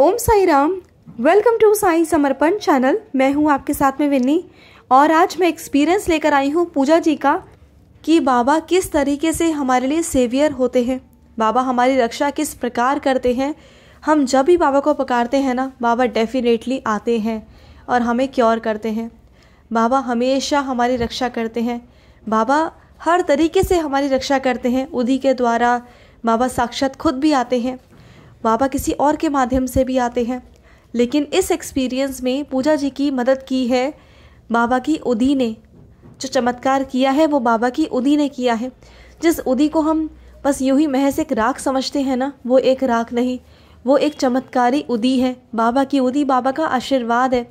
Om Sai Ram welcome to Sai Samarpan channel मैं हूँ आपके साथ में विन्नी और आज मैं एक्सपीरियंस लेकर आई हूँ पूजा जी का कि बाबा किस तरीके से हमारे लिए सेवियर होते हैं बाबा हमारी रक्षा किस प्रकार करते हैं हम जब भी बाबा को पकारते हैं ना बाबा डेफिनेटली आते हैं और हमें क्योर करते हैं बाबा हमेशा हमारी रक्षा करते हैं बाबा हर तरीके से हमारी रक्षा करते हैं उदी के द्वारा बाबा साक्षात खुद भी आते हैं बाबा किसी और के माध्यम से भी आते हैं लेकिन इस एक्सपीरियंस में पूजा जी की मदद की है बाबा की उदी ने जो चमत्कार किया है वो बाबा की उदी ने किया है जिस उदी को हम बस यूं ही महज एक राख समझते हैं ना वो एक राख नहीं वो एक चमत्कारी उदी है बाबा की उदी बाबा का आशीर्वाद है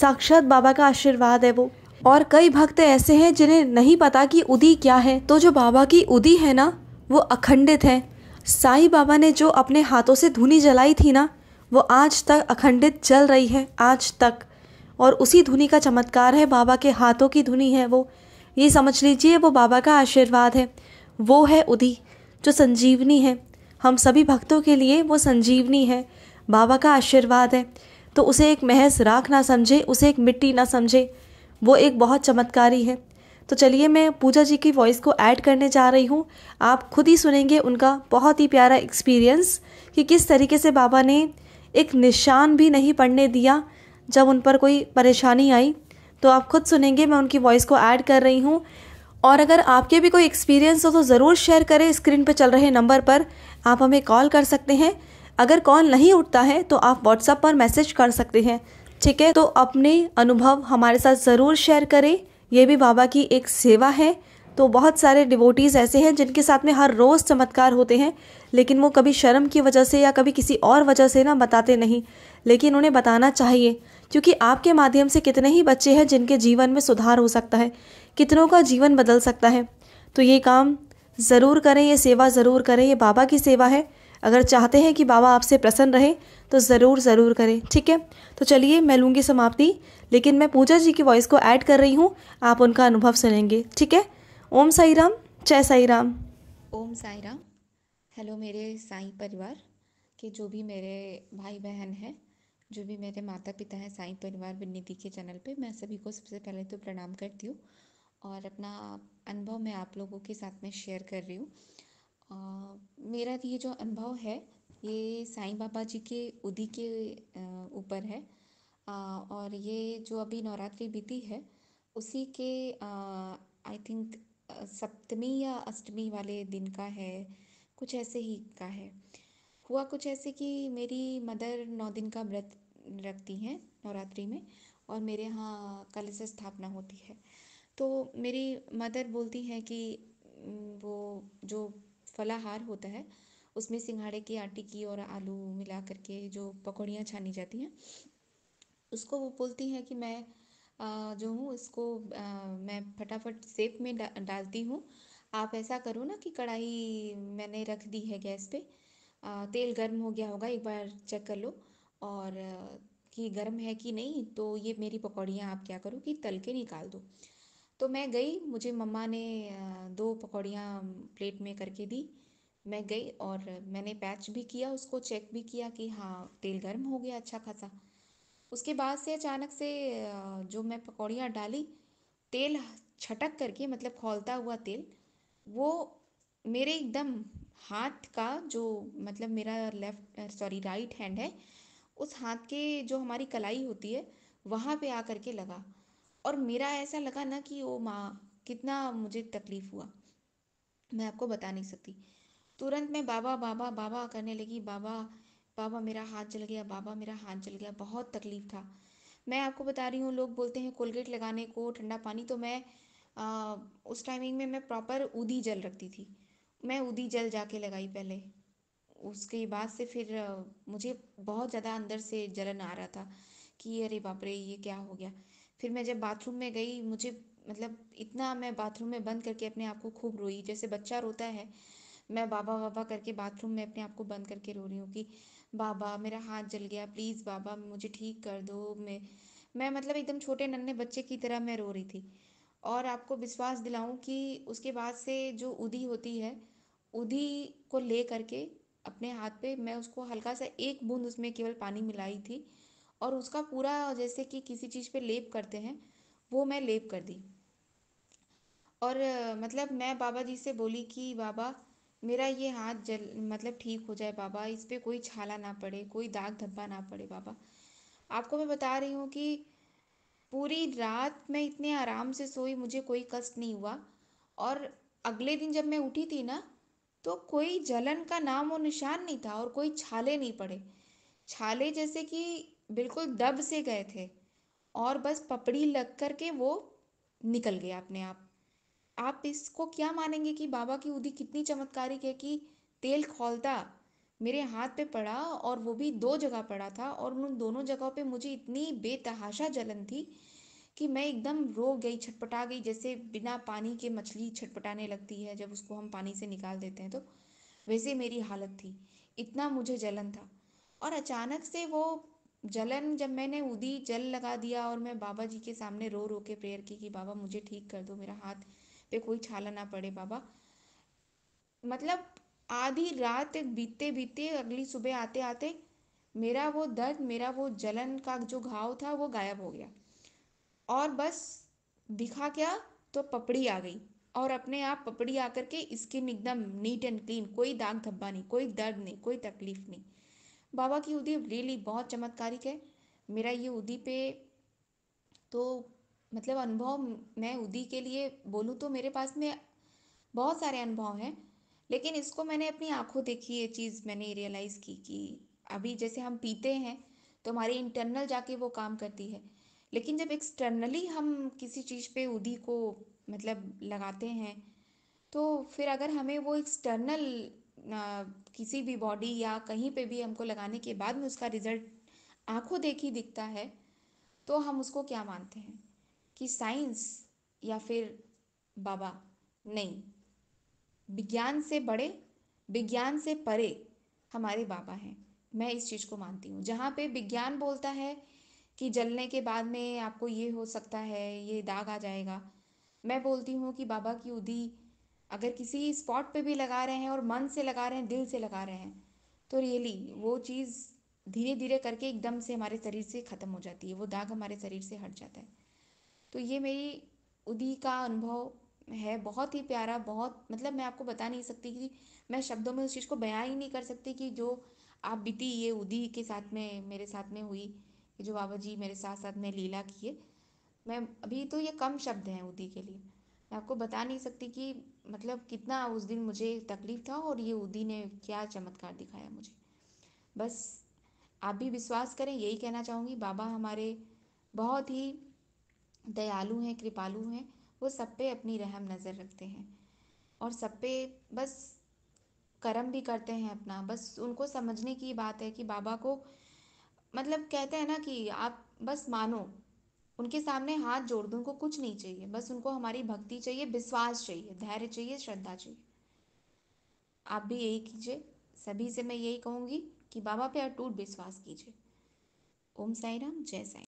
साक्षात बाबा का आशीर्वाद है वो और कई भक्त ऐसे हैं जिन्हें नहीं पता कि उदी क्या है तो जो बाबा की उदी है ना वो अखंडित है साईं बाबा ने जो अपने हाथों से धुनी जलाई थी ना वो आज तक अखंडित जल रही है आज तक और उसी धुनी का चमत्कार है बाबा के हाथों की धुनी है वो ये समझ लीजिए वो बाबा का आशीर्वाद है वो है उदी जो संजीवनी है हम सभी भक्तों के लिए वो संजीवनी है बाबा का आशीर्वाद है तो उसे एक महज राख ना समझे उसे एक मिट्टी ना समझे वो एक बहुत चमत्कारी है तो चलिए मैं पूजा जी की वॉइस को ऐड करने जा रही हूँ आप खुद ही सुनेंगे उनका बहुत ही प्यारा एक्सपीरियंस कि किस तरीके से बाबा ने एक निशान भी नहीं पढ़ने दिया जब उन पर कोई परेशानी आई तो आप खुद सुनेंगे मैं उनकी वॉइस को ऐड कर रही हूँ और अगर आपके भी कोई एक्सपीरियंस हो तो ज़रूर शेयर करें स्क्रीन पर चल रहे नंबर पर आप हमें कॉल कर सकते हैं अगर कॉल नहीं उठता है तो आप व्हाट्सएप पर मैसेज कर सकते हैं ठीक है तो अपने अनुभव हमारे साथ ज़रूर शेयर करें ये भी बाबा की एक सेवा है तो बहुत सारे डिवोटीज़ ऐसे हैं जिनके साथ में हर रोज़ चमत्कार होते हैं लेकिन वो कभी शर्म की वजह से या कभी किसी और वजह से ना बताते नहीं लेकिन उन्हें बताना चाहिए क्योंकि आपके माध्यम से कितने ही बच्चे हैं जिनके जीवन में सुधार हो सकता है कितनों का जीवन बदल सकता है तो ये काम ज़रूर करें ये सेवा ज़रूर करें ये बाबा की सेवा है अगर चाहते हैं कि बाबा आपसे प्रसन्न रहे तो ज़रूर ज़रूर करें ठीक है तो चलिए मैं लूँगी समाप्ति लेकिन मैं पूजा जी की वॉइस को ऐड कर रही हूँ आप उनका अनुभव सुनेंगे ठीक है ओम साई राम जय साई राम ओम साई राम हेलो मेरे साई परिवार के जो भी मेरे भाई बहन हैं जो भी मेरे माता पिता हैं साई परिवार विनीति के चैनल पे मैं सभी को सबसे पहले तो प्रणाम करती हूँ और अपना अनुभव मैं आप लोगों के साथ में शेयर कर रही हूँ मेरा ये जो अनुभव है ये साईं बाबा जी के उदी के ऊपर है और ये जो अभी नवरात्रि बीती है उसी के आई थिंक सप्तमी या अष्टमी वाले दिन का है कुछ ऐसे ही का है हुआ कुछ ऐसे कि मेरी मदर नौ दिन का व्रत रखती हैं नवरात्रि में और मेरे यहाँ कल से स्थापना होती है तो मेरी मदर बोलती हैं कि वो जो फलाहार होता है उसमें सिंघाड़े की आटे की और आलू मिला करके जो पकौड़ियाँ छानी जाती हैं उसको वो बोलती हैं कि मैं जो हूँ इसको मैं फटाफट सेप में डा, डालती हूँ आप ऐसा करो ना कि कढ़ाई मैंने रख दी है गैस पे तेल गर्म हो गया होगा एक बार चेक कर लो और कि गर्म है कि नहीं तो ये मेरी पकौड़ियाँ आप क्या करो कि तल के निकाल दो तो मैं गई मुझे मम्मा ने दो पकौड़ियाँ प्लेट में करके दी मैं गई और मैंने पैच भी किया उसको चेक भी किया कि हाँ तेल गर्म हो गया अच्छा खासा उसके बाद से अचानक से जो मैं पकौड़ियाँ डाली तेल छटक करके मतलब खोलता हुआ तेल वो मेरे एकदम हाथ का जो मतलब मेरा लेफ्ट सॉरी राइट हैंड है उस हाथ के जो हमारी कलाई होती है वहाँ पे आ करके लगा और मेरा ऐसा लगा ना कि ओ माँ कितना मुझे तकलीफ हुआ मैं आपको बता नहीं सकती तुरंत मैं बाबा बाबा बाबा करने लगी बाबा बाबा मेरा हाथ जल गया बाबा मेरा हाथ जल गया बहुत तकलीफ था मैं आपको बता रही हूँ लोग बोलते हैं कोलगेट लगाने को ठंडा पानी तो मैं आ, उस टाइमिंग में मैं प्रॉपर उदी जल रखती थी मैं उदी जल जाके लगाई पहले उसके बाद से फिर मुझे बहुत ज़्यादा अंदर से जलन आ रहा था कि अरे बाप रे ये क्या हो गया फिर मैं जब बाथरूम में गई मुझे मतलब इतना मैं बाथरूम में बंद करके अपने आप को खूब रोई जैसे बच्चा रोता है मैं बाबा बाबा करके बाथरूम में अपने आप को बंद करके रो रही हूँ कि बाबा मेरा हाथ जल गया प्लीज़ बाबा मुझे ठीक कर दो मैं मैं मतलब एकदम छोटे नन्हे बच्चे की तरह मैं रो रही थी और आपको विश्वास दिलाऊं कि उसके बाद से जो उदी होती है उदी को ले करके अपने हाथ पे मैं उसको हल्का सा एक बूंद उसमें केवल पानी मिलाई थी और उसका पूरा जैसे कि किसी चीज़ पे लेप करते हैं वो मैं लेप कर दी और मतलब मैं बाबा जी से बोली कि बाबा मेरा ये हाथ जल मतलब ठीक हो जाए बाबा इस पर कोई छाला ना पड़े कोई दाग धब्बा ना पड़े बाबा आपको मैं बता रही हूँ कि पूरी रात मैं इतने आराम से सोई मुझे कोई कष्ट नहीं हुआ और अगले दिन जब मैं उठी थी ना तो कोई जलन का नाम और निशान नहीं था और कोई छाले नहीं पड़े छाले जैसे कि बिल्कुल दब से गए थे और बस पपड़ी लग कर के वो निकल गया अपने आप आप इसको क्या मानेंगे कि बाबा की उदी कितनी चमत्कारिक है कि तेल खोलता मेरे हाथ पे पड़ा और वो भी दो जगह पड़ा था और उन दोनों जगहों पे मुझे इतनी बेतहाशा जलन थी कि मैं एकदम रो गई छटपटा गई जैसे बिना पानी के मछली छटपटाने लगती है जब उसको हम पानी से निकाल देते हैं तो वैसे मेरी हालत थी इतना मुझे जलन था और अचानक से वो जलन जब मैंने उदी जल लगा दिया और मैं बाबा जी के सामने रो रो के प्रेयर की कि बाबा मुझे ठीक कर दो मेरा हाथ पे कोई छाला ना पड़े बाबा मतलब आधी रात बीतते बीतते अगली सुबह आते आते मेरा वो दर्द मेरा वो जलन का जो घाव था वो गायब हो गया और बस दिखा क्या तो पपड़ी आ गई और अपने आप पपड़ी आकर के स्किन एकदम नीट एंड क्लीन कोई दाग धब्बा नहीं कोई दर्द नहीं कोई तकलीफ नहीं बाबा की उदीप रियली बहुत चमत्कारिक है मेरा ये उदी पे तो मतलब अनुभव मैं उदी के लिए बोलूँ तो मेरे पास में बहुत सारे अनुभव हैं लेकिन इसको मैंने अपनी आंखों देखी ये चीज़ मैंने रियलाइज़ की कि अभी जैसे हम पीते हैं तो हमारे इंटरनल जाके वो काम करती है लेकिन जब एक्सटर्नली हम किसी चीज़ पे उदी को मतलब लगाते हैं तो फिर अगर हमें वो एक्सटर्नल किसी भी बॉडी या कहीं पे भी हमको लगाने के बाद में उसका रिजल्ट आंखों देख ही दिखता है तो हम उसको क्या मानते हैं कि साइंस या फिर बाबा नहीं विज्ञान से बड़े विज्ञान से परे हमारे बाबा हैं मैं इस चीज़ को मानती हूँ जहाँ पे विज्ञान बोलता है कि जलने के बाद में आपको ये हो सकता है ये दाग आ जाएगा मैं बोलती हूँ कि बाबा की उदी अगर किसी स्पॉट पे भी लगा रहे हैं और मन से लगा रहे हैं दिल से लगा रहे हैं तो रियली वो चीज़ धीरे धीरे करके एकदम से हमारे शरीर से ख़त्म हो जाती है वो दाग हमारे शरीर से हट जाता है तो ये मेरी उदी का अनुभव है बहुत ही प्यारा बहुत मतलब मैं आपको बता नहीं सकती कि मैं शब्दों में उस चीज़ को बयां ही नहीं कर सकती कि जो आप बीती ये उदी के साथ में मेरे साथ में हुई कि जो बाबा जी मेरे साथ साथ में लीला किए मैं अभी तो ये कम शब्द हैं उदी के लिए मैं आपको बता नहीं सकती कि मतलब कितना उस दिन मुझे तकलीफ था और ये उदी ने क्या चमत्कार दिखाया मुझे बस आप भी विश्वास करें यही कहना चाहूँगी बाबा हमारे बहुत ही दयालु हैं कृपालु हैं वो सब पे अपनी रहम नज़र रखते हैं और सब पे बस कर्म भी करते हैं अपना बस उनको समझने की बात है कि बाबा को मतलब कहते हैं ना कि आप बस मानो उनके सामने हाथ जोड़ दूं उनको कुछ नहीं चाहिए बस उनको हमारी भक्ति चाहिए विश्वास चाहिए धैर्य चाहिए श्रद्धा चाहिए आप भी यही कीजिए सभी से मैं यही कहूँगी कि बाबा पे अटूट विश्वास कीजिए ओम साई राम जय साई